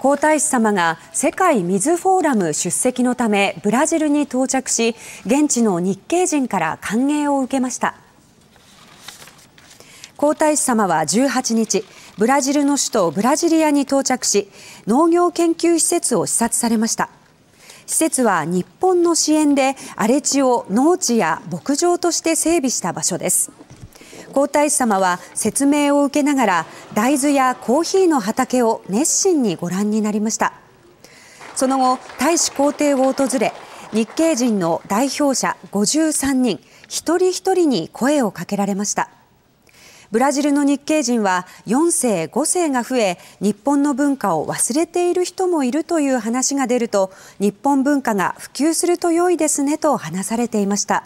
皇太子さまが世界水フォーラム出席のためブラジルに到着し現地の日系人から歓迎を受けました皇太子さまは18日ブラジルの首都ブラジリアに到着し農業研究施設を視察されました施設は日本の支援で荒れ地を農地や牧場として整備した場所です皇太子さまは説明を受けながら大豆やコーヒーの畑を熱心にご覧になりましたその後大使公邸を訪れ日系人の代表者53人一人一人に声をかけられましたブラジルの日系人は4世5世が増え日本の文化を忘れている人もいるという話が出ると日本文化が普及すると良いですねと話されていました。